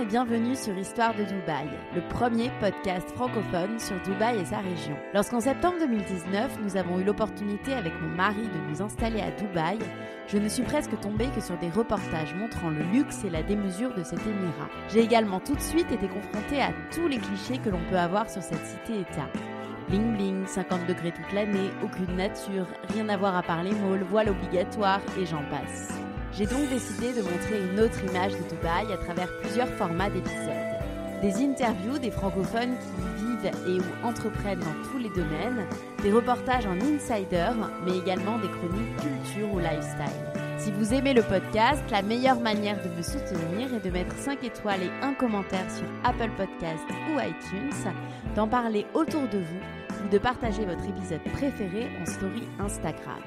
et bienvenue sur Histoire de Dubaï, le premier podcast francophone sur Dubaï et sa région. Lorsqu'en septembre 2019, nous avons eu l'opportunité avec mon mari de nous installer à Dubaï, je ne suis presque tombée que sur des reportages montrant le luxe et la démesure de cet émirat. J'ai également tout de suite été confrontée à tous les clichés que l'on peut avoir sur cette cité-État. Bling bling, 50 degrés toute l'année, aucune nature, rien à voir à part les voile obligatoire et j'en passe. J'ai donc décidé de montrer une autre image de Dubaï à travers plusieurs formats d'épisodes. Des interviews des francophones qui vivent et ou entreprennent dans tous les domaines, des reportages en insider, mais également des chroniques culture ou lifestyle. Si vous aimez le podcast, la meilleure manière de me soutenir est de mettre 5 étoiles et un commentaire sur Apple Podcast ou iTunes, d'en parler autour de vous ou de partager votre épisode préféré en story Instagram.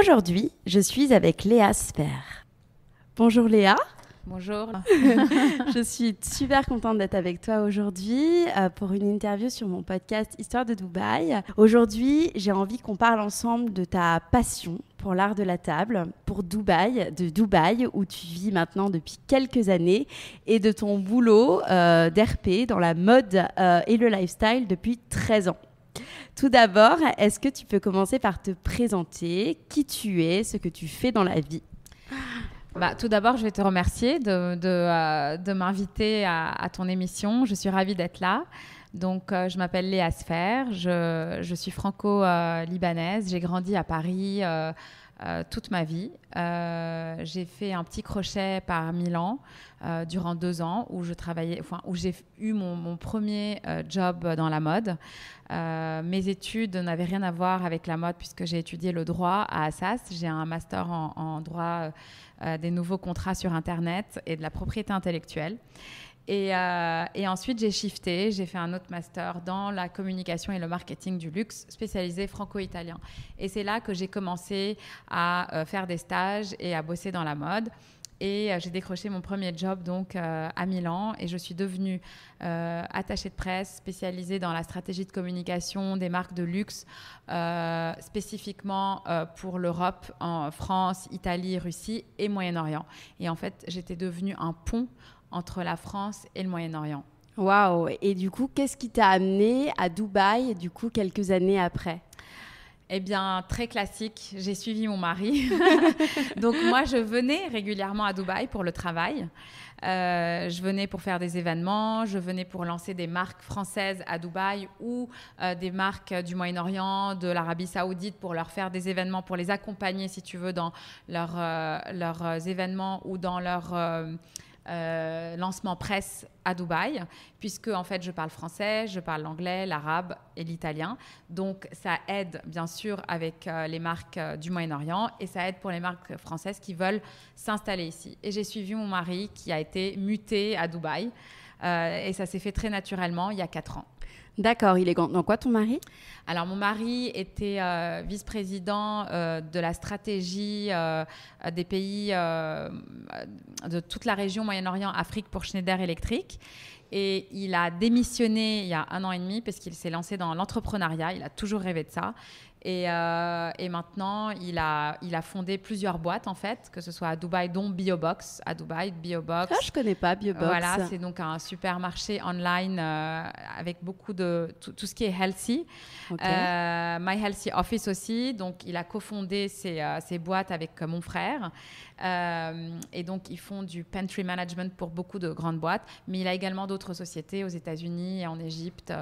Aujourd'hui, je suis avec Léa Sper. Bonjour Léa. Bonjour. je suis super contente d'être avec toi aujourd'hui euh, pour une interview sur mon podcast Histoire de Dubaï. Aujourd'hui, j'ai envie qu'on parle ensemble de ta passion pour l'art de la table, pour Dubaï, de Dubaï où tu vis maintenant depuis quelques années, et de ton boulot euh, d'RP dans la mode euh, et le lifestyle depuis 13 ans. Tout d'abord, est-ce que tu peux commencer par te présenter, qui tu es, ce que tu fais dans la vie bah, tout d'abord, je vais te remercier de, euh, m'inviter à, ton émission. Je suis ravie d'être là. Donc, euh, je m'appelle Léa Sfer, je suis franco-libanaise, j'ai grandi à Paris. Euh, euh, toute ma vie. Euh, j'ai fait un petit crochet par Milan euh, durant deux ans où je travaillais, où j'ai eu mon, premier job dans la mode. mes études n'avaient rien à voir avec la mode puisque j'ai étudié le droit à Assas. J'ai un master en droit des nouveaux contrats sur Internet et de la propriété intellectuelle. Euh, et, ensuite, j'ai shifté, j'ai fait un autre master dans la communication et le marketing du luxe, spécialisé franco-italien. Et c'est là que j'ai commencé à euh, faire des stages et à bosser dans la mode. Et euh, j'ai décroché mon premier job donc à Milan et je suis devenue euh, attachée de presse spécialisée dans la stratégie de communication des marques de luxe, spécifiquement pour l'Europe, en France, Italie, Russie et Moyen-Orient. Et en fait, j'étais devenue un pont entre la France et le Moyen-Orient. Waouh Et du coup, qu'est-ce qui t'a amené à Dubaï, du coup, quelques années après eh bien, très classique, j'ai suivi mon mari. Donc moi, je venais régulièrement à Dubaï pour le travail. Euh, je venais pour faire des événements, je venais pour lancer des marques françaises à Dubaï ou euh, des marques du Moyen-Orient, de l'Arabie saoudite, pour leur faire des événements, pour les accompagner, si tu veux, dans leur, leurs euh, événements ou dans leur euh, lancement presse à Dubaï, puisque en fait je parle français, je parle l'anglais, l'arabe et l'italien. Donc ça aide bien sûr avec euh, les marques euh, du Moyen-Orient et ça aide pour les marques françaises qui veulent s'installer ici. Et j'ai suivi mon mari qui a été muté à Dubaï. Euh, et ça s'est fait très naturellement il y a quatre ans. D'accord, il est dans quoi ton mari Alors mon mari était euh, vice-président euh, de la stratégie des pays de toute la région Moyen-Orient, Afrique pour Schneider Electric. Et il a démissionné il y a un an et demi parce qu'il s'est lancé dans l'entrepreneuriat. Il a toujours rêvé de ça. Euh, et, maintenant, il a, il a fondé plusieurs boîtes, en fait, que ce soit à Dubaï, dont Biobox. À Dubaï, Biobox. Ah, je connais pas Biobox. Voilà, c'est donc un supermarché online euh, avec beaucoup de tout, ce qui est healthy. Euh, My Healthy Office aussi. Donc, il a cofondé ces, ces boîtes avec mon frère. et donc, ils font du pantry management pour beaucoup de grandes boîtes. Mais il a également d'autres sociétés aux États-Unis et en Égypte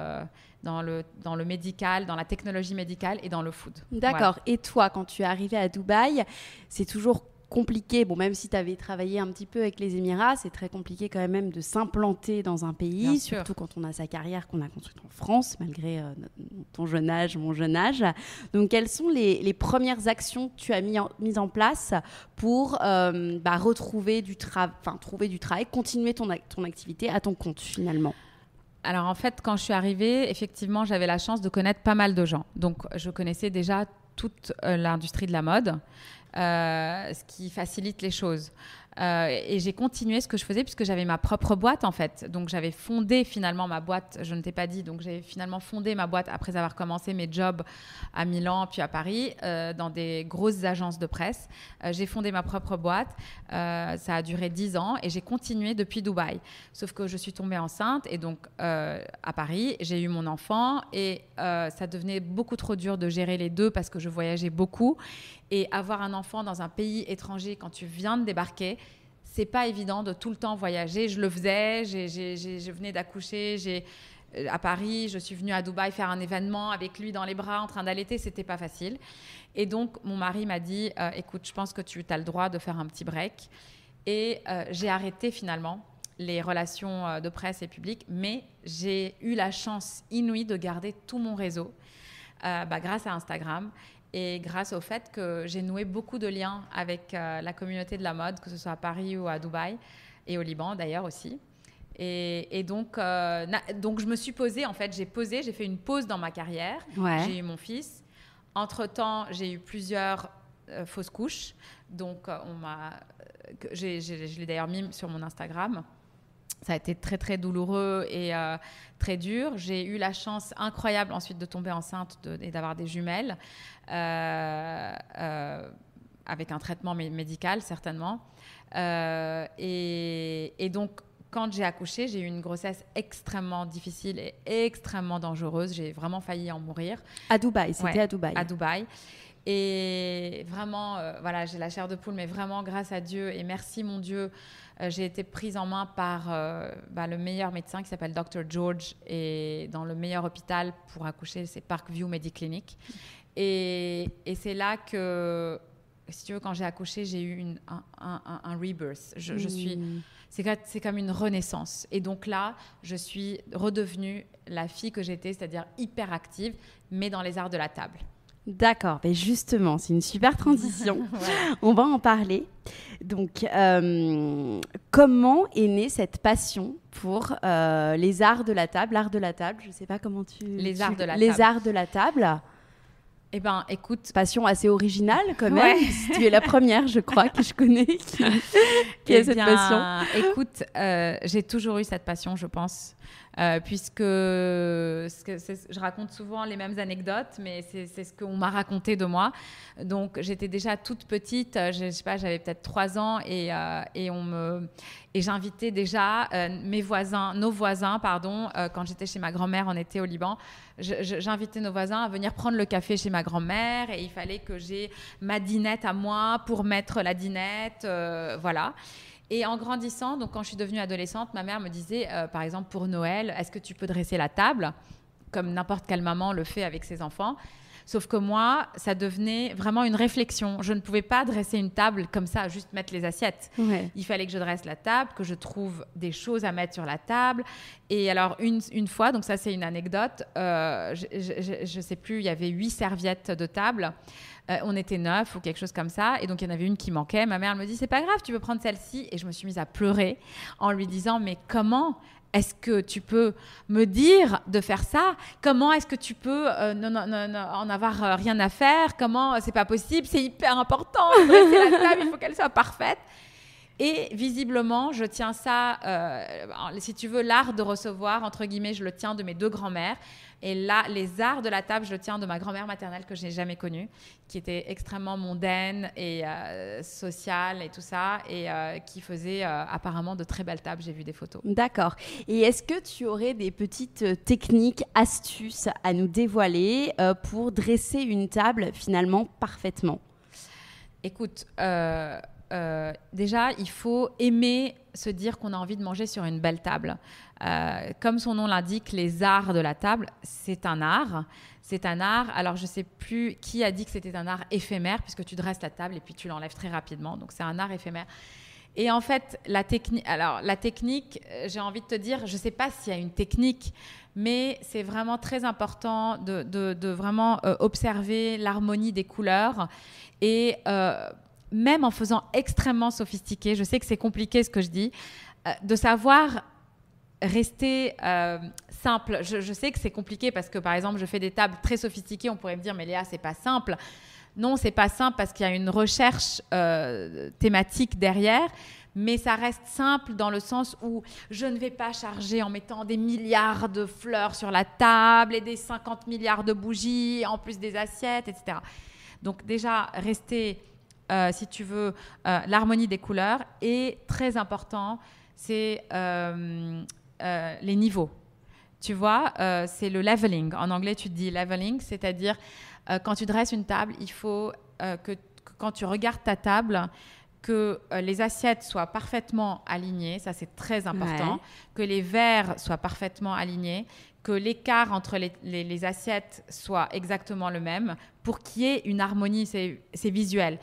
dans le, dans le médical, dans la technologie médicale et dans le food. D'accord. Et toi, quand tu es arrivé à Dubaï, c'est toujours compliqué, bon, même si tu avais travaillé un petit peu avec les Émirats, c'est très compliqué quand même de s'implanter dans un pays, surtout quand on a sa carrière qu'on a construite en France, malgré euh, ton jeune âge, mon jeune âge. Donc, quelles sont les, les premières actions que tu as mises en, en place pour euh, bah, retrouver du travail, trouver du travail, continuer ton, ton activité à ton compte finalement alors en fait, quand je suis arrivée, effectivement, j'avais la chance de connaître pas mal de gens. Donc je connaissais déjà toute euh, l'industrie de la mode, euh, ce qui facilite les choses. Euh, et j'ai continué ce que je faisais puisque j'avais ma propre boîte en fait. Donc j'avais fondé finalement ma boîte, je ne t'ai pas dit, donc j'ai finalement fondé ma boîte après avoir commencé mes jobs à Milan puis à Paris euh, dans des grosses agences de presse. Euh, j'ai fondé ma propre boîte, ça a duré 10 ans et j'ai continué depuis Dubaï. Sauf que je suis tombée enceinte et donc à Paris, j'ai eu mon enfant et ça devenait beaucoup trop dur de gérer les deux parce que je voyageais beaucoup et avoir un enfant dans un pays étranger quand tu viens de débarquer, c'est pas évident de tout le temps voyager. Je le faisais, je venais d'accoucher, j'ai euh, à Paris, je suis venue à Dubaï faire un événement avec lui dans les bras en train d'allaiter, c'était pas facile. Et donc mon mari m'a dit euh, écoute, je pense que tu as le droit de faire un petit break. Et euh, j'ai arrêté finalement les relations de presse et publique, mais j'ai eu la chance inouïe de garder tout mon réseau bah, grâce à Instagram et grâce au fait que j'ai noué beaucoup de liens avec euh, la communauté de la mode, que ce soit à Paris ou à Dubaï, et au Liban d'ailleurs aussi. Et, donc, euh, donc, je me suis posée, en fait, j'ai posé, j'ai fait une pause dans ma carrière. J'ai eu mon fils. Entre-temps, j'ai eu plusieurs euh, fausses couches. Donc, on m'a, je l'ai d'ailleurs mis sur mon Instagram. Ça a été très très douloureux et euh, très dur. J'ai eu la chance incroyable ensuite de tomber enceinte et d'avoir des jumelles euh, euh, avec un traitement médical certainement. Et, donc quand j'ai accouché, j'ai eu une grossesse extrêmement difficile et extrêmement dangereuse. J'ai vraiment failli en mourir. À Dubaï, c'était à Dubaï. À Dubaï. Et vraiment, voilà, j'ai la chair de poule, mais vraiment grâce à Dieu et merci mon Dieu. Euh, j'ai été prise en main par euh, bah, le meilleur médecin qui s'appelle Dr. George et dans le meilleur hôpital pour accoucher, c'est Parkview Mediclinic. Et, et c'est là que si tu veux, quand j'ai accouché, j'ai eu une, un, rebirth. je suis, c'est comme une renaissance. Et donc là, je suis redevenue la fille que j'étais, c'est-à-dire hyper active, mais dans les arts de la table. D'accord, mais justement, c'est une super transition. On va en parler. Donc, euh, comment est née cette passion pour euh, les arts de la table L'art de la table, je ne sais pas comment tu... Les arts de la table. Les arts de la table. Eh bien, écoute, passion assez originale quand même. tu es la première, je crois, que je connais qui, eh a cette passion. Écoute, euh, j'ai toujours eu cette passion, je pense. Euh, puisque je raconte souvent les mêmes anecdotes, mais c'est ce qu'on m'a raconté de moi. Donc j'étais déjà toute petite, euh, je, sais pas, j'avais peut-être 3 ans euh, et, j'invitais déjà mes voisins, nos voisins, pardon, quand j'étais chez ma grand-mère en été au Liban, j'invitais nos voisins à venir prendre le café chez ma grand-mère et il fallait que j'ai ma dinette à moi pour mettre la dinette, voilà. Et en grandissant, donc quand je suis devenue adolescente, ma mère me disait, euh, par exemple, pour Noël, est-ce que tu peux dresser la table, comme n'importe quelle maman le fait avec ses enfants Sauf que moi, ça devenait vraiment une réflexion. Je ne pouvais pas dresser une table comme ça, juste mettre les assiettes. Il fallait que je dresse la table, que je trouve des choses à mettre sur la table. Et alors, une, une fois, donc ça c'est une anecdote, euh, je ne sais plus, il y avait huit serviettes de table. Euh, on était neuf ou quelque chose comme ça. Et donc, il y en avait une qui manquait. Ma mère elle me dit, c'est pas grave, tu peux prendre celle-ci. Et je me suis mise à pleurer en lui disant, mais comment est-ce que tu peux me dire de faire ça Comment est-ce que tu peux euh, en avoir euh, rien à faire Comment c'est pas possible C'est hyper important. il faut qu'elle soit parfaite. Et visiblement, je tiens ça, euh, si tu veux, l'art de recevoir, entre guillemets, je le tiens de mes deux grands-mères. Et là, les arts de la table, je le tiens de ma grand-mère maternelle que je n'ai jamais connue, qui était extrêmement mondaine et euh, sociale et tout ça, et euh, qui faisait apparemment de très belles tables. J'ai vu des photos. D'accord. Et est-ce que tu aurais des petites techniques, astuces à nous dévoiler pour dresser une table finalement parfaitement Écoute euh, déjà, il faut aimer se dire qu'on a envie de manger sur une belle table. Euh, comme son nom l'indique, les arts de la table, c'est un art. C'est un art. Alors, je ne sais plus qui a dit que c'était un art éphémère, puisque tu dresses la table et puis tu l'enlèves très rapidement. Donc, c'est un art éphémère. Et en fait, la, technique, alors, la technique, euh, j'ai envie de te dire, je ne sais pas s'il y a une technique, mais c'est vraiment très important de, vraiment observer l'harmonie des couleurs et euh, même en faisant extrêmement sophistiqué, je sais que c'est compliqué ce que je dis, euh, de savoir rester euh, simple. Je, sais que c'est compliqué parce que, par exemple, je fais des tables très sophistiquées, on pourrait me dire, mais Léa, c'est pas simple. Non, c'est pas simple parce qu'il y a une recherche euh, thématique derrière, mais ça reste simple dans le sens où je ne vais pas charger en mettant des milliards de fleurs sur la table et des 50 milliards de bougies en plus des assiettes, etc. Donc déjà, rester euh, si tu veux, euh, l'harmonie des couleurs. Et très important, c'est euh, les niveaux. Tu vois, c'est le leveling. En anglais, tu dis leveling, c'est-à-dire quand tu dresses une table, il faut que, quand tu regardes ta table, que euh, les assiettes soient parfaitement alignées, ça c'est très important, que les verres soient parfaitement alignés, que l'écart entre les, les, assiettes soit exactement le même pour qu'il y ait une harmonie, c'est visuel.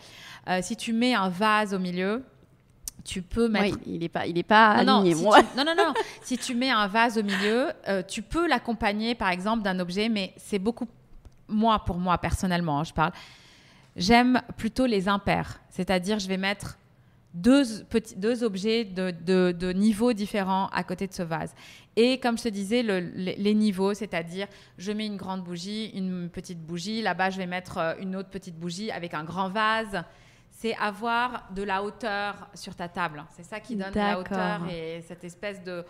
Euh, si tu mets un vase au milieu, tu peux mettre. Oui, il n'est pas, il est pas aligné. moi. non, non, non. si tu mets un vase au milieu, euh, tu peux l'accompagner par exemple d'un objet, mais c'est beaucoup moins pour moi personnellement, hein, je parle J'aime plutôt les impairs, c'est-à-dire je vais mettre deux, petits, deux objets de, de, niveaux différents à côté de ce vase. Et comme je te disais, les, niveaux, c'est-à-dire je mets une grande bougie, une petite bougie, là-bas je vais mettre euh, une autre petite bougie avec un grand vase. C'est avoir de la hauteur sur ta table. C'est ça qui donne la hauteur et cette espèce de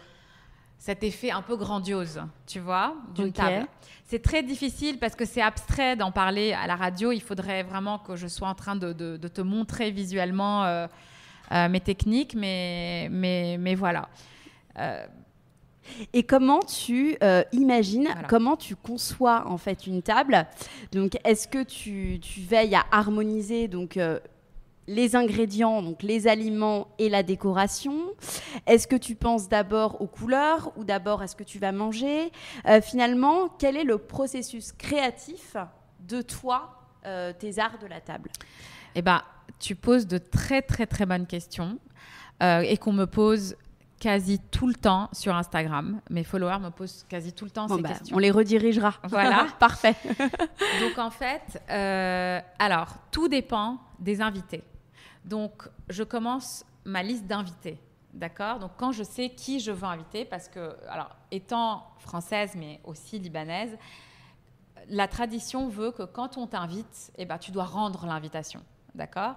cet effet un peu grandiose, tu vois, d'une table. C'est très difficile parce que c'est abstrait d'en parler à la radio. Il faudrait vraiment que je sois en train de, te montrer visuellement euh, euh, mes techniques, mais, mais, mais voilà. Euh, Et comment tu imagines, comment tu conçois en fait une table Donc, est-ce que tu, veilles à harmoniser donc les ingrédients, donc les aliments et la décoration Est-ce que tu penses d'abord aux couleurs ou d'abord à ce que tu vas manger euh, Finalement, quel est le processus créatif de toi, euh, tes arts de la table Eh bien, tu poses de très très très bonnes questions euh, et qu'on me pose quasi tout le temps sur Instagram. Mes followers me posent quasi tout le temps ces bah, questions. On les redirigera. Voilà, parfait. Donc en fait, alors tout dépend des invités. Donc, je commence ma liste d'invités. D'accord Donc, quand je sais qui je veux inviter, parce que, alors, étant française, mais aussi libanaise, la tradition veut que quand on t'invite, eh ben, tu dois rendre l'invitation. D'accord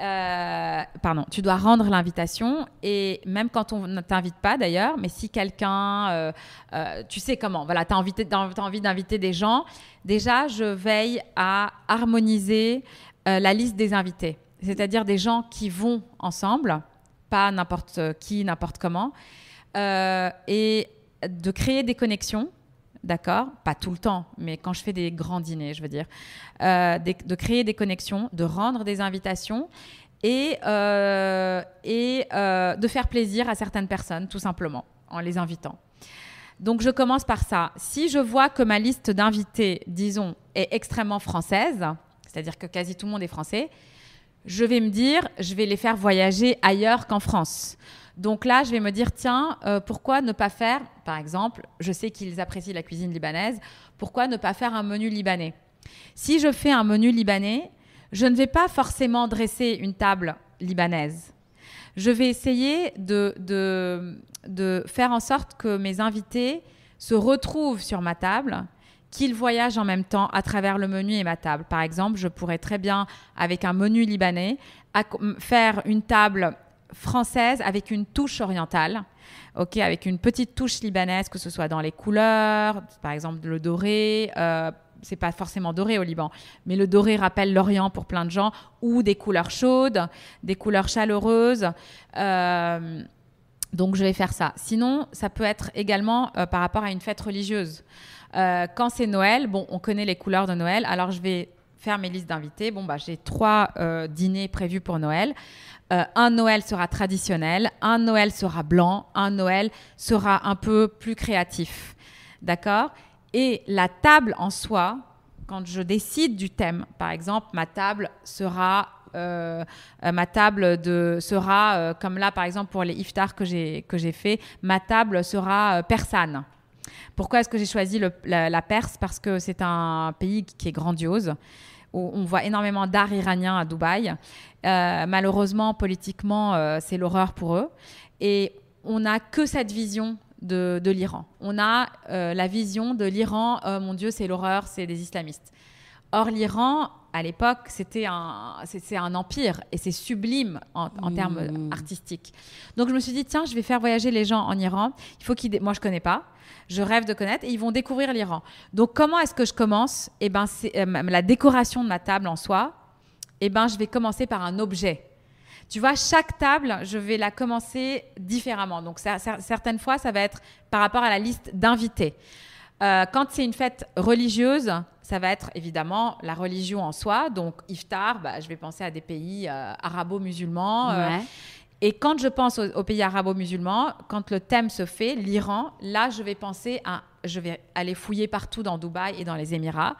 euh, pardon, tu dois rendre l'invitation et même quand on ne t'invite pas d'ailleurs, mais si quelqu'un, euh, euh, tu sais comment, voilà, tu as, as, envie d'inviter des gens, déjà je veille à harmoniser la liste des invités c'est-à-dire des gens qui vont ensemble, pas n'importe euh, qui, n'importe comment, euh, et de créer des connexions, d'accord Pas tout le temps, mais quand je fais des grands dîners, je veux dire, euh, de, créer des connexions, de rendre des invitations et, et de faire plaisir à certaines personnes, tout simplement, en les invitant. Donc je commence par ça. Si je vois que ma liste d'invités, disons, est extrêmement française, c'est-à-dire que quasi tout le monde est français, je vais me dire, je vais les faire voyager ailleurs qu'en France. Donc là, je vais me dire, tiens, euh, pourquoi ne pas faire, par exemple, je sais qu'ils apprécient la cuisine libanaise, pourquoi ne pas faire un menu libanais Si je fais un menu libanais, je ne vais pas forcément dresser une table libanaise. Je vais essayer de faire en sorte que mes invités se retrouvent sur ma table qu'ils voyagent en même temps à travers le menu et ma table. Par exemple, je pourrais très bien, avec un menu libanais, faire une table française avec une touche orientale, ok, avec une petite touche libanaise, que ce soit dans les couleurs, par exemple le doré. Euh, c'est pas forcément doré au Liban, mais le doré rappelle l'Orient pour plein de gens, ou des couleurs chaudes, des couleurs chaleureuses. Euh, donc je vais faire ça. Sinon, ça peut être également euh, par rapport à une fête religieuse. Euh, quand c'est Noël, bon, on connaît les couleurs de Noël, alors je vais faire mes listes d'invités. Bon, bah, j'ai trois euh, dîners prévus pour Noël. Euh, un Noël sera traditionnel, un Noël sera blanc, un Noël sera un peu plus créatif. D'accord Et la table en soi, quand je décide du thème, par exemple, ma table sera. ma table de, sera, comme là par exemple pour les iftars que j'ai fait, ma table sera persane. Pourquoi est-ce que j'ai choisi la, Perse Parce que c'est un pays qui est grandiose. on voit énormément d'art iranien à Dubaï. Euh, malheureusement, politiquement, euh, c'est l'horreur pour eux. Et on n'a que cette vision de, l'Iran. On a euh, la vision de l'Iran, oh mon Dieu, c'est l'horreur, c'est des islamistes. Or, l'Iran, à l'époque, c'était un, c'est, un empire et c'est sublime en, termes hmm. artistiques. Donc, je me suis dit, tiens, je vais faire voyager les gens en Iran. Il faut qu'ils. Moi, je connais pas. Je rêve de connaître et ils vont découvrir l'Iran. Donc, comment est-ce que je commence Eh ben, c'est, euh, la décoration de ma table en soi. Eh ben, je vais commencer par un objet. Tu vois, chaque table, je vais la commencer différemment. Donc, certaines fois, ça va être par rapport à la liste d'invités. Euh, quand c'est une fête religieuse, ça va être évidemment la religion en soi. Donc, iftar, bah, je vais penser à des pays euh, arabo-musulmans. Euh. et quand je pense aux, pays arabo-musulmans, quand le thème se fait, l'Iran, là, je vais penser à. Je vais aller fouiller partout dans Dubaï et dans les Émirats.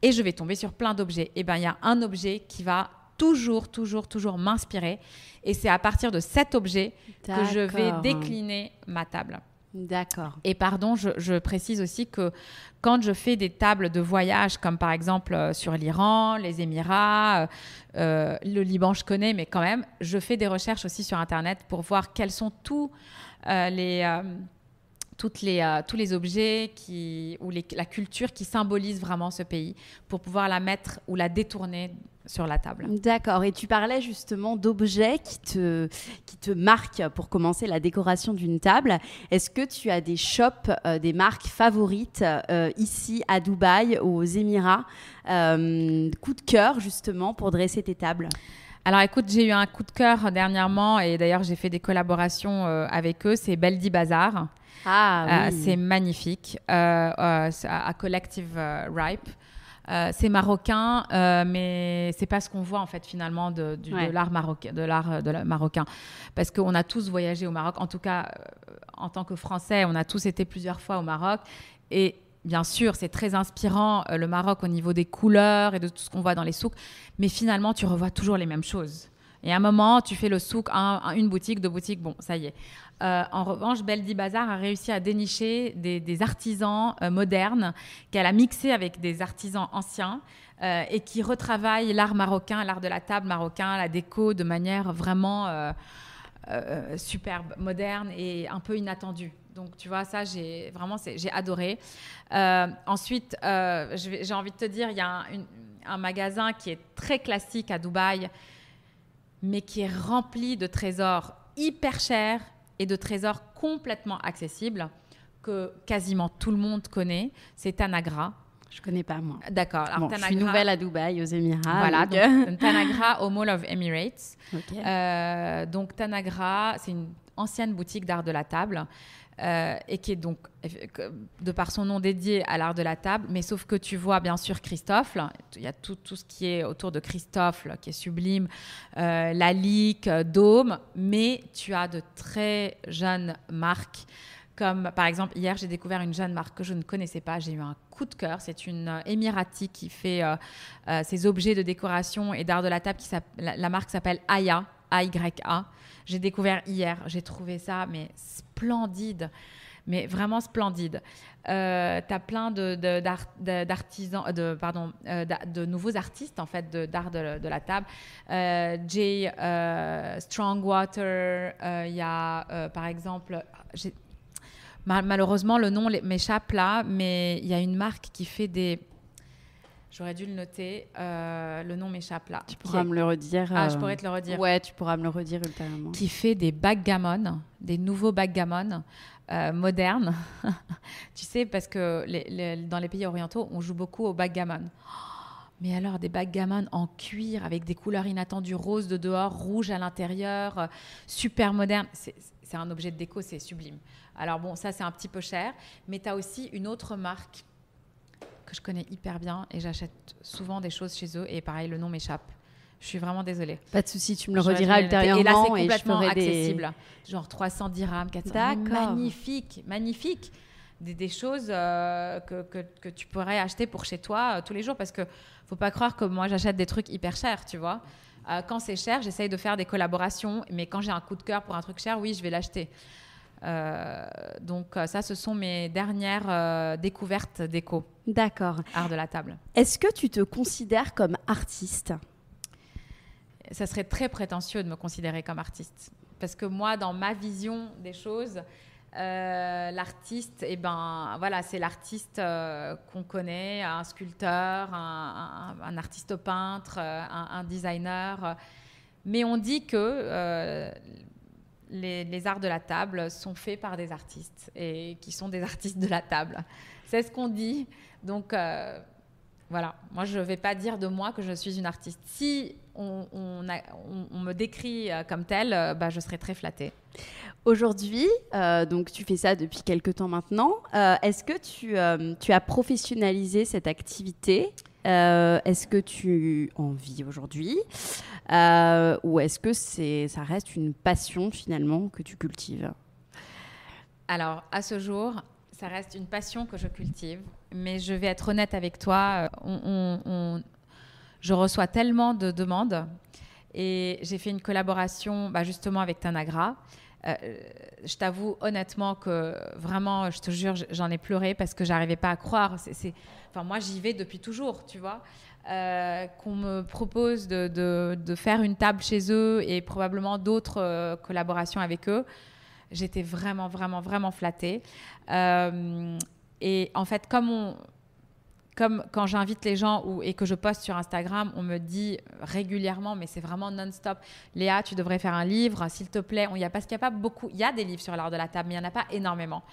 Et je vais tomber sur plein d'objets. Et eh bien, il y a un objet qui va toujours, toujours, toujours m'inspirer. Et c'est à partir de cet objet que je vais décliner ma table. D'accord. Et pardon, je, précise aussi que quand je fais des tables de voyage, comme par exemple euh, sur l'Iran, les Émirats, euh, euh, le Liban, je connais, mais quand même, je fais des recherches aussi sur Internet pour voir quels sont tous les... tous les objets ou la culture qui symbolise vraiment ce pays pour pouvoir la mettre ou la détourner sur la table. D'accord. Et tu parlais justement d'objets qui te, qui te marquent pour commencer la décoration d'une table. Est-ce que tu as des shops, euh, des marques favorites euh, ici à Dubaï ou aux Émirats euh, Coup de cœur justement pour dresser tes tables alors écoute, j'ai eu un coup de cœur dernièrement et d'ailleurs j'ai fait des collaborations avec eux, c'est Beldi Bazaar. Ah, oui. c'est magnifique, à Collective Ripe. Euh, c'est marocain, euh, mais c'est pas ce qu'on voit en fait finalement de, l'art euh, marocain, parce qu'on a tous voyagé au Maroc. En tout cas, en tant que Français, on a tous été plusieurs fois au Maroc et Bien sûr, c'est très inspirant le Maroc au niveau des couleurs et de tout ce qu'on voit dans les souks, mais finalement, tu revois toujours les mêmes choses. Et à un moment, tu fais le souk, à une boutique, deux boutiques, bon, ça y est. Euh, en revanche, Beldi Bazar a réussi à dénicher des, artisans euh, modernes qu'elle a mixés avec des artisans anciens euh, et qui retravaillent l'art marocain, l'art de la table marocain, la déco de manière vraiment superbe, moderne et un peu inattendue. Donc, tu vois, ça, j'ai vraiment j'ai adoré. ensuite, j'ai envie de te dire, il y a un, magasin qui est très classique à Dubaï, mais qui est rempli de trésors hyper chers, et de trésors complètement accessibles que quasiment tout le monde connaît. C'est Tanagra. Je connais pas moi. D'accord. Tanagra... je suis nouvelle à Dubaï, aux Émirats. Voilà, euh, Tanagra au Mall of Emirates. Euh, donc Tanagra, c'est une ancienne boutique d'art de la table euh, et qui est donc, de par son nom, dédié à l'art de la table. Mais sauf que tu vois, bien sûr, Christophe, il y a tout, ce qui est autour de Christophe, qui est sublime, euh, la euh, Dôme, mais tu as de très jeunes marques. Comme par exemple, hier, j'ai découvert une jeune marque que je ne connaissais pas. J'ai eu un coup de cœur. C'est une qui fait ses objets de décoration et d'art de la table. Qui la marque s'appelle Aya. AYA. J'ai découvert hier, j'ai trouvé ça, mais splendide, mais vraiment splendide. Euh, tu as plein de, d'art, d'artisans, euh, de, pardon, euh, de, nouveaux artistes en fait d'art de, la table. Euh, Jay euh, Strongwater, il y a par exemple, j'ai, malheureusement le nom m'échappe là, mais il y a une marque qui fait des J'aurais dû le noter. Euh, le nom m'échappe là. Tu pourras me le redire. Ah, je euh, pourrais te le redire. Ouais, tu pourras me le redire ultérieurement. Qui fait des backgammon, des nouveaux backgammon euh, modernes. tu sais, parce que dans les pays orientaux, on joue beaucoup au backgammon. Mais alors, des backgammon en cuir avec des couleurs inattendues, rose de dehors, rouge à l'intérieur, super moderne. C'est un objet de déco, c'est sublime. Alors bon, ça c'est un petit peu cher, mais tu as aussi une autre marque que je connais hyper bien et j'achète souvent des choses chez eux et pareil, le nom m'échappe. Je suis vraiment désolée. Pas de souci, tu me le rediras ultérieurement. Et là, c'est complètement accessible. Genre 300 dirhams, 400 Magnifique, magnifique. Des, choses euh, que, que, que, tu pourrais acheter pour chez toi euh, tous les jours. Parce que faut pas croire que moi, j'achète des trucs hyper chers, tu vois. Euh, quand c'est cher, j'essaye de faire des collaborations. Mais quand j'ai un coup de cœur pour un truc cher, oui, je vais l'acheter. Euh, donc euh, ça, ce sont mes dernières euh, découvertes déco. D'accord. Art de la table. Est-ce que tu te considères comme artiste Ça serait très prétentieux de me considérer comme artiste. Parce que moi, dans ma vision des choses, l'artiste, et eh ben, voilà, c'est l'artiste qu'on connaît, un sculpteur, un, artiste peintre, un, designer. Mais on dit que les, arts de la table sont faits par des artistes et qui sont des artistes de la table. C'est ce qu'on dit. Donc euh, voilà, moi je ne vais pas dire de moi que je suis une artiste. Si on, me décrit euh, comme telle, euh, bah, je serais très flattée. Aujourd'hui, donc tu fais ça depuis quelques temps maintenant. Est-ce que tu, as professionnalisé cette activité euh, est-ce que tu en vis aujourd'hui euh, ou est-ce que ça reste une passion finalement que tu cultives Alors, à ce jour, ça reste une passion que je cultive, mais je vais être honnête avec toi, euh, je reçois tellement de demandes et j'ai fait une collaboration bah, justement avec Tanagra euh, je t'avoue honnêtement que vraiment, je te jure, j'en ai pleuré parce que j'arrivais pas à croire. C'est, Enfin, moi, j'y vais depuis toujours, tu vois. Euh, qu'on me propose de, faire une table chez eux et probablement d'autres euh, collaborations avec eux. J'étais vraiment, vraiment, vraiment flattée. et en fait, comme on, comme quand j'invite les gens ou, et que je poste sur Instagram, on me dit régulièrement, mais c'est vraiment non-stop, Léa, tu devrais faire un livre, s'il te plaît. On y a, parce qu'il n'y a pas beaucoup, il y a des livres sur l'art de la table, mais il n'y en a pas énormément.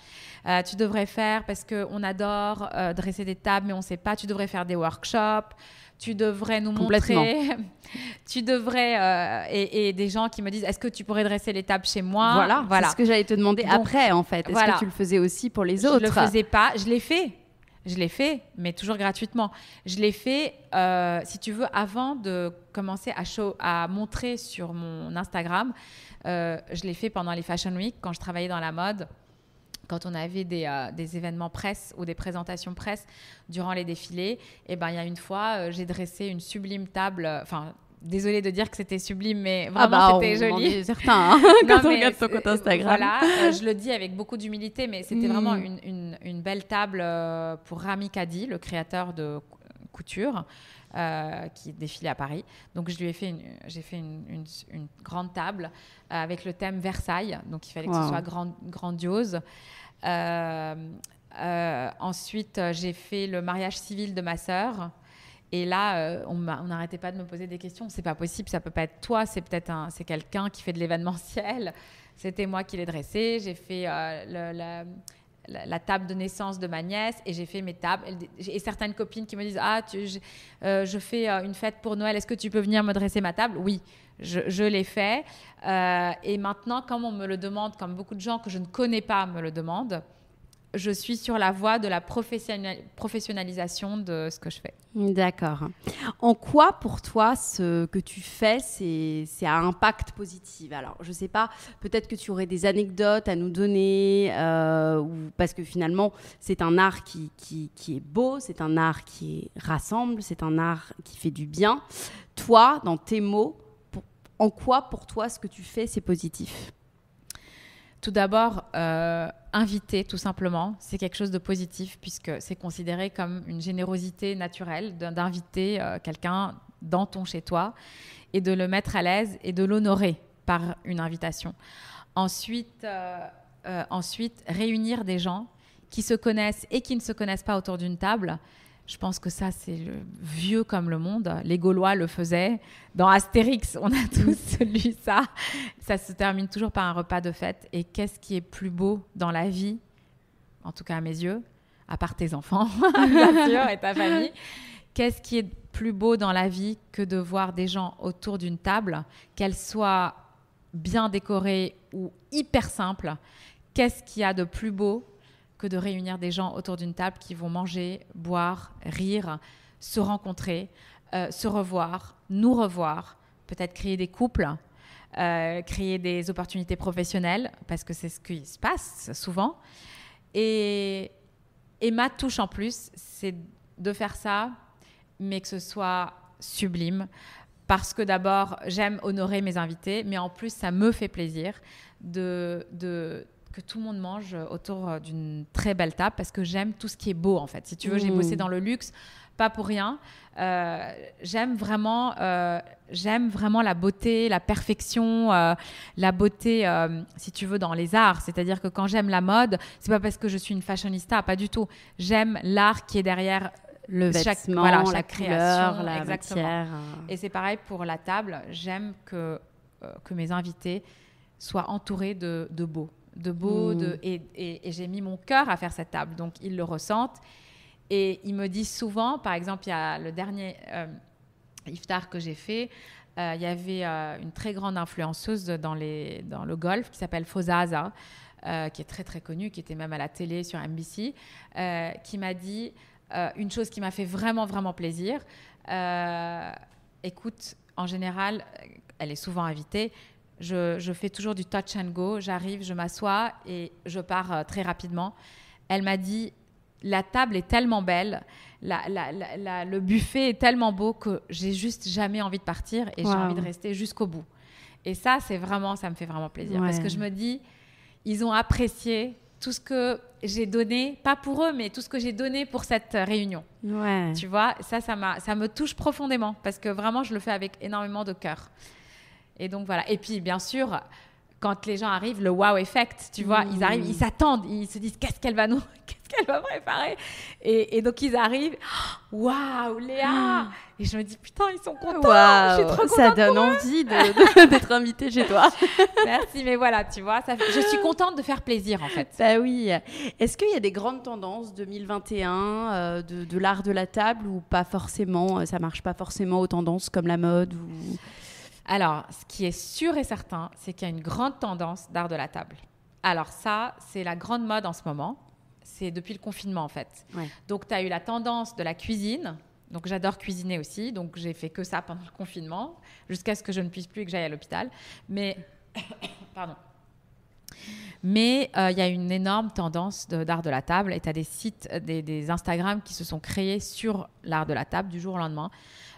Euh, tu devrais faire, parce qu'on adore euh, dresser des tables, mais on ne sait pas, tu devrais faire des workshops tu devrais nous montrer, tu devrais, euh, et, des gens qui me disent, est-ce que tu pourrais dresser les tables chez moi Voilà, voilà. c'est ce que j'allais te demander après, en fait. Est-ce que tu le faisais aussi pour les autres Je ne le faisais pas, je l'ai fait. Je l'ai fait, mais toujours gratuitement. Je l'ai fait, euh, si tu veux, avant de commencer à, montrer sur mon Instagram. Euh, je l'ai fait pendant les Fashion Week, quand je travaillais dans la mode, quand on avait des, euh, des événements presse ou des présentations presse durant les défilés. Et eh ben, il y a une fois, j'ai dressé une sublime table, enfin désolée de dire que c'était sublime, mais ah vraiment, bah, c'était joli. certain, hein. quand on regarde ton compte euh, Instagram. Voilà, euh, je le dis avec beaucoup d'humilité, mais c'était mm. vraiment une, une, belle table euh, pour Rami Kadi, le créateur de couture. qui défilait à Paris. Donc je lui ai fait une, j'ai fait une, une, grande table avec le thème Versailles. Donc il fallait que ce soit grandiose. ensuite j'ai fait le mariage civil de ma sœur. Et là, euh, on n'arrêtait pas de me poser des questions. C'est pas possible, ça peut pas être toi, c'est peut-être un, c'est quelqu'un qui fait de l'événementiel. C'était moi qui l'ai dressé. J'ai fait euh, la, table de naissance de ma nièce et j'ai fait mes tables. Et certaines copines qui me disent Ah, tu, je, euh, fais une fête pour Noël, est-ce que tu peux venir me dresser ma table Oui, je, je l'ai fait. et maintenant, comme on me le demande, comme beaucoup de gens que je ne connais pas me le demandent, je suis sur la voie de la professionnalisation de ce que je fais. D'accord. En quoi pour toi ce que tu fais, c'est à impact positif Alors, je ne sais pas, peut-être que tu aurais des anecdotes à nous donner, euh, parce que finalement, c'est un art qui, est beau, c'est un art qui rassemble, c'est un art qui fait du bien. Toi, dans tes mots, en quoi pour toi ce que tu fais, c'est positif tout d'abord, euh, inviter tout simplement, c'est quelque chose de positif puisque c'est considéré comme une générosité naturelle d'inviter euh, quelqu'un dans ton chez toi et de le mettre à l'aise et de l'honorer par une invitation. Ensuite, euh, ensuite, réunir des gens qui se connaissent et qui ne se connaissent pas autour d'une table, je pense que ça, c'est vieux comme le monde. Les Gaulois le faisaient. Dans Astérix, on a mm. tous lu ça. Ça se termine toujours par un repas de fête. Et qu'est-ce qui est plus beau dans la vie, en tout cas à mes yeux, à part tes enfants, bien sûr, et ta famille Qu'est-ce qui est plus beau dans la vie que de voir des gens autour d'une table, qu'elle soit bien décorée ou hyper simple Qu'est-ce qu'il y a de plus beau que de réunir des gens autour d'une table qui vont manger, boire, rire, se rencontrer, euh, se revoir, nous revoir, peut-être créer des couples, euh, créer des opportunités professionnelles, parce que c'est ce qui se passe souvent. Et, ma touche en plus, c'est de faire ça, mais que ce soit sublime, parce que d'abord, j'aime honorer mes invités, mais en plus, ça me fait plaisir de, de que tout le monde mange autour euh, d'une très belle table parce que j'aime tout ce qui est beau en fait. Si tu veux, j'ai mmh. bossé dans le luxe, pas pour rien. Euh, j'aime vraiment, euh, j'aime vraiment la beauté, la perfection, la beauté, si tu veux, dans les arts. C'est-à-dire que quand j'aime la mode, c'est pas parce que je suis une fashionista, pas du tout. J'aime l'art qui est derrière le chaque, vêtement, chaque la création, la Et c'est pareil pour la table. J'aime que que mes invités soient entourés de, de beau de beau. De, mmh. et, j'ai mis mon cœur à faire cette table. Donc, ils le ressentent. Et ils me disent souvent, par exemple, il y a le dernier euh, iftar que j'ai fait, euh, il y avait euh, une très grande influenceuse dans, les, dans le golf qui s'appelle Fozaza, qui est très très connue, qui était même à la télé sur NBC, qui m'a dit une chose qui m'a fait vraiment vraiment plaisir. écoute, en général, elle est souvent invitée. Je, fais toujours du touch and go. J'arrive, je m'assois et je pars euh, très rapidement. Elle m'a dit La table est tellement belle, le buffet est tellement beau que j'ai juste jamais envie de partir et j'ai envie de rester jusqu'au bout. Et ça, c'est vraiment, ça me fait vraiment plaisir parce que je me dis Ils ont apprécié tout ce que j'ai donné, pas pour eux, mais tout ce que j'ai donné pour cette euh, réunion. Tu vois, ça, ça, ça me touche profondément parce que vraiment, je le fais avec énormément de cœur. Et donc voilà. Et puis bien sûr, quand les gens arrivent, le wow effect, tu vois, ils mmh. arrivent, ils s'attendent, ils se disent qu'est-ce qu'elle va nous, qu'est-ce qu'elle va préparer. Et, donc ils arrivent, oh, waouh, Léa mmh. Et je me dis putain, ils sont contents, je suis trop Ça donne envie d'être invitée chez toi. Merci, mais voilà, tu vois, ça je suis contente de faire plaisir en fait. Bah oui. Est-ce qu'il y a des grandes tendances 2021 euh, de, de l'art de la table ou pas forcément, euh, ça marche pas forcément aux tendances comme la mode ou... Alors, ce qui est sûr et certain, c'est qu'il y a une grande tendance d'art de la table. Alors ça, c'est la grande mode en ce moment. C'est depuis le confinement, en fait. Donc, tu as eu la tendance de la cuisine. Donc, j'adore cuisiner aussi. Donc, j'ai fait que ça pendant le confinement, jusqu'à ce que je ne puisse plus et que j'aille à l'hôpital. Mais, pardon. Mais euh, il y a une énorme tendance d'art de, la table et tu as des sites, euh, des, Instagram qui se sont créés sur l'art de la table du jour au lendemain.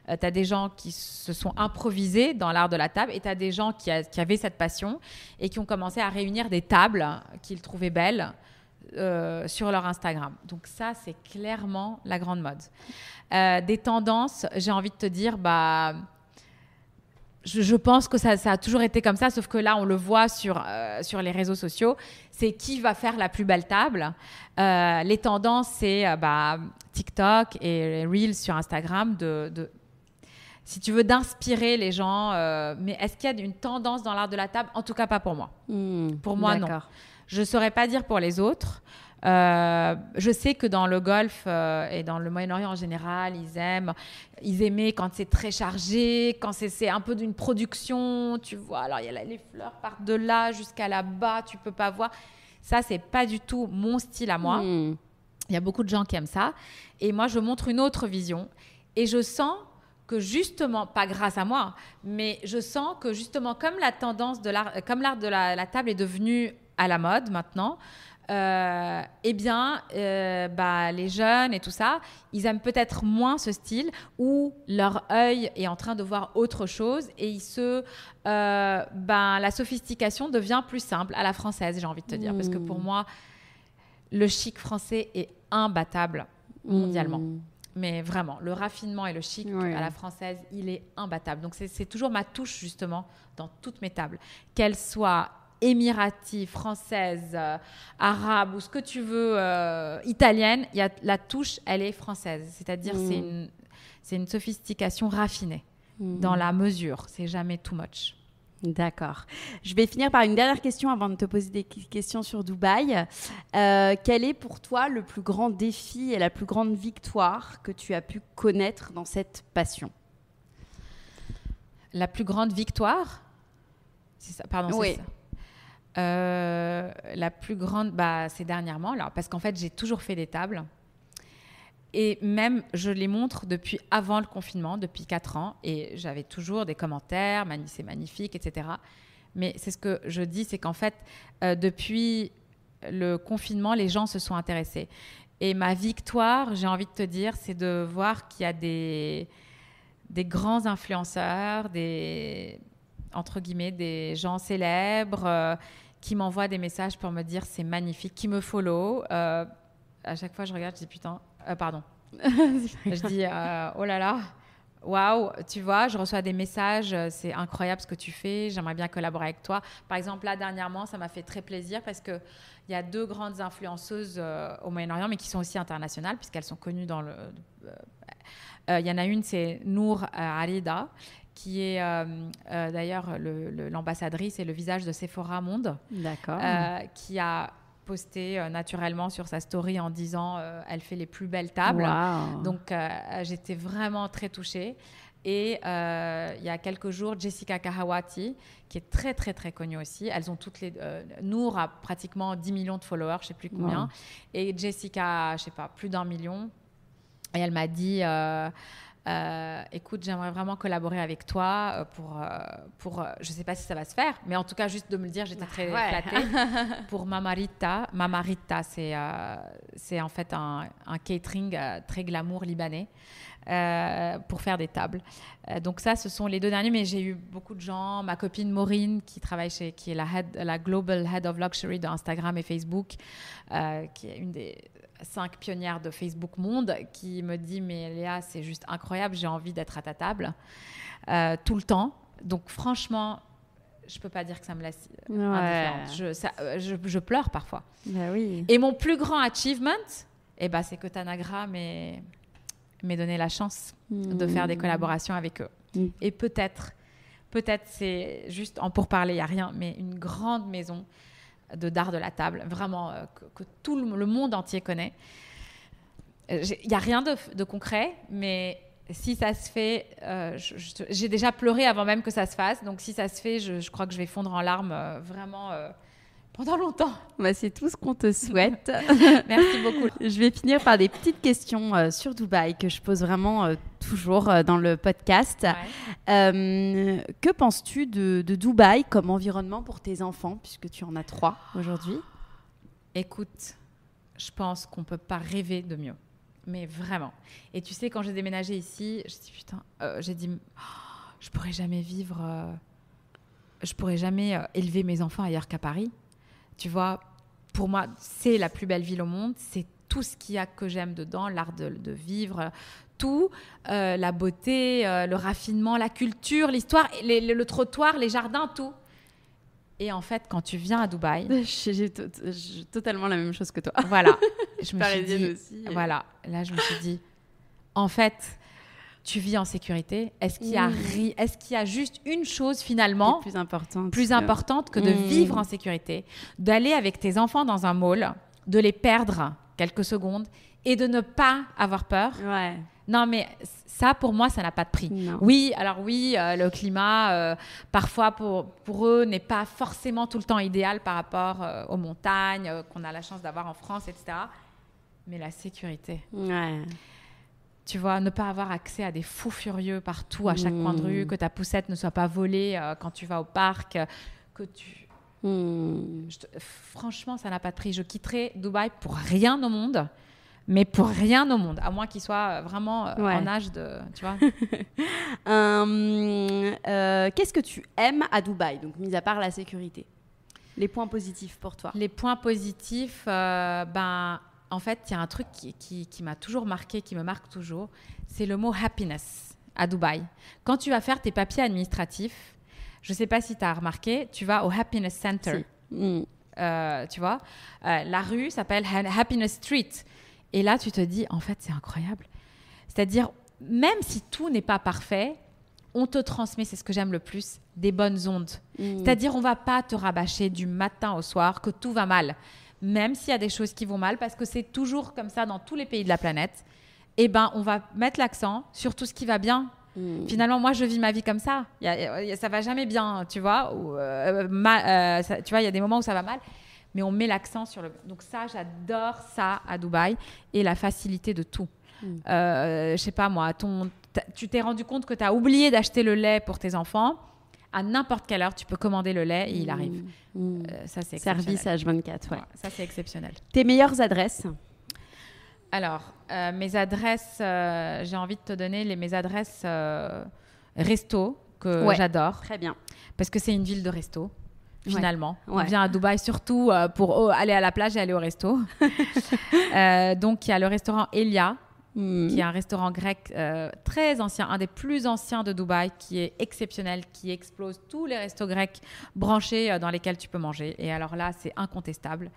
Euh, tu as des gens qui se sont improvisés dans l'art de la table et tu as des gens qui, avaient cette passion et qui ont commencé à réunir des tables qu'ils trouvaient belles. sur leur Instagram. Donc ça, c'est clairement la grande mode. des tendances, j'ai envie de te dire, bah, je, pense que ça, a toujours été comme ça, sauf que là, on le voit sur, euh, les réseaux sociaux. C'est qui va faire la plus belle table. Euh, les tendances, c'est euh, bah, TikTok et Reels sur Instagram si tu veux, d'inspirer les gens. mais est-ce qu'il y a une tendance dans l'art de la table En tout cas, pas pour moi. Hmm, pour moi, non. Je ne saurais pas dire pour les autres. Euh, je sais que dans le Golfe euh, et dans le Moyen-Orient en général, ils aiment, ils aimaient quand c'est très chargé, quand c'est un peu d'une production, tu vois. Alors il y a les fleurs partent de là jusqu'à là-bas, tu peux pas voir. Ça c'est pas du tout mon style à moi. Hmm. Il y a beaucoup de gens qui aiment ça, et moi je montre une autre vision. Et je sens que justement, pas grâce à moi, mais je sens que justement, comme la tendance de l'art, comme l'art de la, la, table est devenu à la mode maintenant, euh, eh bien, euh, bah, les jeunes et tout ça, ils aiment peut-être moins ce style où leur œil est en train de voir autre chose et ils se, euh, ben, la sophistication devient plus simple à la française, j'ai envie de te dire, parce que pour hmm. moi, le chic français est imbattable mondialement. Hmm. Mais vraiment, le raffinement et le chic à la française, il est imbattable. Donc c'est toujours ma touche justement dans toutes mes tables, qu'elles soient émirati, française, euh, arabe ou ce que tu veux, euh, italienne, y la touche, elle est française. C'est-à-dire, mm. c'est une, sophistication raffinée mm. dans la mesure. C'est jamais too much. D'accord. Je vais finir par une dernière question avant de te poser des questions sur Dubaï. Euh, quel est pour toi le plus grand défi et la plus grande victoire que tu as pu connaître dans cette passion La plus grande victoire Pardon, c'est ça. Euh, la plus grande, bah, c'est dernièrement, alors, parce qu'en fait, j'ai toujours fait des tables. Et même, je les montre depuis avant le confinement, depuis 4 ans, et j'avais toujours des commentaires, c'est magnifique, etc. Mais c'est ce que je dis, c'est qu'en fait, euh, depuis le confinement, les gens se sont intéressés. Et ma victoire, j'ai envie de te dire, c'est de voir qu'il y a des, des grands influenceurs, des, entre guillemets, des gens célèbres. Euh, qui m'envoie des messages pour me dire c'est magnifique, qui me follow. Euh, à chaque fois, je regarde, je dis putain, euh, pardon. je dis euh, oh là là, waouh, tu vois, je reçois des messages, c'est incroyable ce que tu fais, j'aimerais bien collaborer avec toi. Par exemple, là, dernièrement, ça m'a fait très plaisir parce qu'il y a deux grandes influenceuses au Moyen-Orient, mais qui sont aussi internationales, puisqu'elles sont connues dans le. Il y en a une, c'est Nour Alida, qui est euh, euh, d'ailleurs l'ambassadrice et le visage de Sephora Monde, euh, qui a posté naturellement sur sa story en disant elle fait les plus belles tables. Donc j'étais vraiment très touchée. Et il y a quelques jours, Jessica Kahawati, qui est très, très, très connue aussi. Elles ont toutes les. Nour a pratiquement 10 millions de followers, je ne sais plus combien. Et Jessica, je ne sais pas, plus d'un million. Et elle m'a dit. Euh, écoute, j'aimerais vraiment collaborer avec toi euh, pour, euh, pour, je sais pas si ça va se faire, mais en tout cas, juste de me le dire, j'étais ah, très flattée. pour Mamarita, Mamarita, c'est, c'est en fait un, un catering très glamour libanais. pour faire des tables. donc ça, ce sont les deux derniers, mais j'ai eu beaucoup de gens. Ma copine Maureen, qui travaille chez, qui est la, la global head of luxury de Instagram et Facebook, qui est une des cinq pionnières de Facebook Monde qui me dit mais Léa c'est juste incroyable j'ai envie d'être à ta table euh, tout le temps donc franchement je peux pas dire que ça me laisse indifférente euh, je, pleure parfois bah et mon plus grand achievement eh ben, c'est que Tanagra m'ait donné la chance de faire des hmm. collaborations avec eux hmm. et peut-être peut-être c'est juste en parler, il y a rien mais une grande maison de d'art de la table, vraiment euh, que, tout le, monde entier connaît. Euh, Il n'y a rien de, concret, mais si ça se fait, euh, j'ai déjà pleuré avant même que ça se fasse, donc si ça se fait, je crois que je vais fondre en larmes vraiment pendant longtemps. Bah, c'est tout ce qu'on te souhaite. Merci beaucoup. Je vais finir par des petites questions euh, sur Dubaï que je pose vraiment euh, toujours euh, dans le podcast. que penses-tu de, Dubaï comme environnement pour tes enfants, puisque tu en as trois aujourd'hui Écoute, je pense qu'on ne peut pas rêver de mieux. Mais vraiment. Et tu sais, quand j'ai déménagé ici, je dit putain, j'ai dit, je oh, je pourrais jamais vivre, je pourrais jamais élever mes enfants ailleurs qu'à Paris. Tu vois, pour moi, c'est la plus belle ville au monde. C'est tout ce qu'il y a que j'aime dedans, l'art de, vivre, tout, euh, la beauté, euh, le raffinement, la culture, l'histoire, le trottoir, les jardins, tout. Et en fait, quand tu viens à Dubaï, j'ai totalement la même chose que toi. Voilà, je me suis aussi, euh. voilà, là je me suis dit, en fait, tu vis en sécurité Est-ce qu'il y, a mmh. juste une chose finalement plus importante, plus importante que, de mmh. vivre en sécurité, d'aller avec tes enfants dans un mall, de les perdre quelques secondes et de ne pas avoir peur Non, mais ça, pour moi, ça n'a pas de prix. Oui, alors oui, euh, le climat, euh, parfois, pour, eux, n'est pas forcément tout le temps idéal par rapport euh, aux montagnes qu'on a la chance d'avoir en France, etc. Mais la sécurité tu vois, ne pas avoir accès à des fous furieux partout, à chaque coin de rue, hmm. que ta poussette ne soit pas volée euh, quand tu vas au parc, euh, que tu... Hmm. Franchement, ça n'a pas de prix. Je quitterai Dubaï pour rien au monde, mais pour rien au monde, à moins qu'il soit euh, vraiment en âge de... Tu vois hum, Qu'est-ce que tu aimes à Dubaï, donc mis à part la sécurité les points positifs pour toi Les points positifs, ben, en fait, il y a un truc qui, m'a toujours marqué, qui me marque toujours, c'est le mot happiness à Dubaï. Quand tu vas faire tes papiers administratifs, je ne sais pas si tu as remarqué, tu vas au Happiness Center. Mm. Euh, tu vois, euh, la rue s'appelle Happiness Street. Et là, tu te dis, en fait, c'est incroyable. C'est-à-dire, même si tout n'est pas parfait, on te transmet, c'est ce que j'aime le plus, des bonnes ondes. Mm. C'est-à-dire, on va pas te rabâcher du matin au soir que tout va mal même s'il y a des choses qui vont mal, parce que c'est toujours comme ça dans tous les pays de la planète, eh ben, on va mettre l'accent sur tout ce qui va bien. Hmm. Finalement, moi, je vis ma vie comme ça. Ça ça va jamais bien, tu vois. Euh, euh, tu vois, il y a des moments où ça va mal, mais on met l'accent sur le. Donc ça, j'adore ça à Dubaï et la facilité de tout. Hmm. Euh, je sais pas moi, tu t'es rendu compte que tu as oublié d'acheter le lait pour tes enfants à n'importe quelle heure, tu peux commander le lait et il arrive. Mmh. Mmh. Euh, ça, c'est Service H24, ouais. ça, c'est exceptionnel. Tes meilleures adresses Alors, euh, mes adresses, euh, j'ai envie de te donner les, mes adresses resto que j'adore. Très bien. Parce que c'est une ville de resto. Finalement, on vient à Dubaï surtout pour oh, aller à la plage et aller au resto. donc, il y a le restaurant Elia, Mm. qui est un restaurant grec euh, très ancien, un des plus anciens de Dubaï, qui est exceptionnel, qui explose tous les restos grecs branchés euh, dans lesquels tu peux manger. Et alors là, c'est incontestable.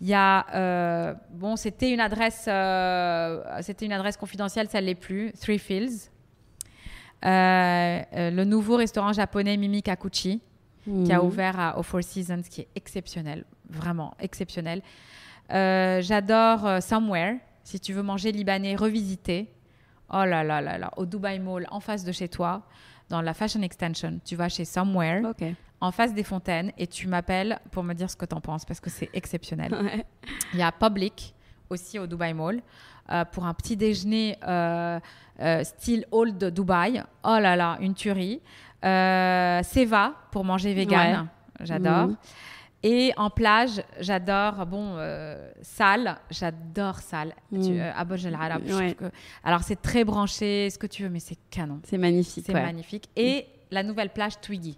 Il y a, euh, bon, c'était une adresse, c'était une adresse confidentielle, ça ne l'est plus, Three Fields. le nouveau restaurant japonais Mimi Kakuchi, qui a mm. ouvert à, au Four Seasons, qui est exceptionnel, vraiment exceptionnel. j'adore Somewhere, si tu veux manger libanais revisité, oh là là là au Dubai Mall, en face de chez toi, dans la Fashion Extension, tu vas chez Somewhere, en face des fontaines, et tu m'appelles pour me dire ce que tu en penses, parce que c'est exceptionnel. Il y a Public aussi au Dubai Mall. Euh, pour un petit déjeuner euh, euh, style old Dubai. Oh là là, une tuerie. Seva pour manger vegan. J'adore. Mm. Et en plage, j'adore, bon, euh, salle, j'adore salle, mm. euh, Alors, c'est très branché, ce que tu veux, mais c'est canon. C'est magnifique. C'est magnifique. Et la nouvelle plage Twiggy.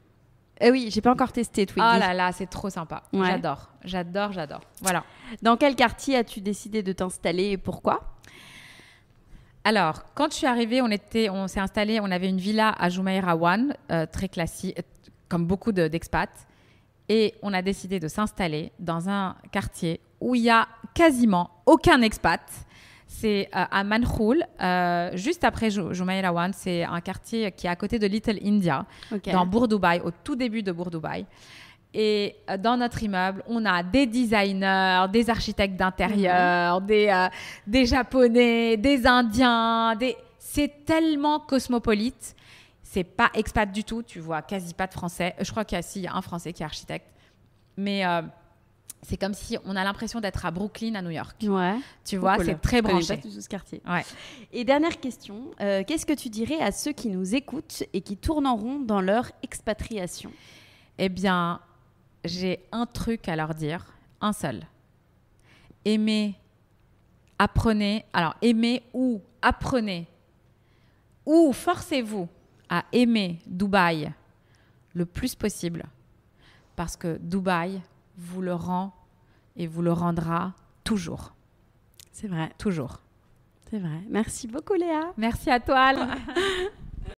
Eh oui, j'ai pas encore testé Twiggy. Oh là là, c'est trop sympa. J'adore, j'adore, j'adore. Voilà. Dans quel quartier as-tu décidé de t'installer et pourquoi alors, quand je suis arrivée, on était, on s'est installé, on avait une villa à Jumeirah One, euh, très classique, comme beaucoup d'expats. Et on a décidé de s'installer dans un quartier où il y a quasiment aucun expat. C'est euh, à Manhoul, euh, juste après Jumairawan. C'est un quartier qui est à côté de Little India, dans dans dubai au tout début de Bourg-Dubai. Et euh, dans notre immeuble, on a des designers, des architectes d'intérieur, mhm. des, Japonais, des Indiens. Des... C'est tellement cosmopolite c'est pas expat du tout, tu vois quasi pas de français. Euh, je crois qu'il y a, un français qui est architecte. Mais euh, c'est comme si on a l'impression d'être à Brooklyn, à New York. Ouais. Tu vois, c'est très branché. ce quartier. Ouais. Et dernière question, euh, qu'est-ce que tu dirais à ceux qui nous écoutent et qui tournent en rond dans leur expatriation Eh bien, j'ai un truc à leur dire, un seul. Aimez, apprenez, alors aimez ou apprenez ou forcez-vous aimer Dubaï le plus possible parce que Dubaï vous le rend et vous le rendra toujours. C'est vrai. Toujours. C'est vrai. Merci beaucoup Léa. Merci à toi.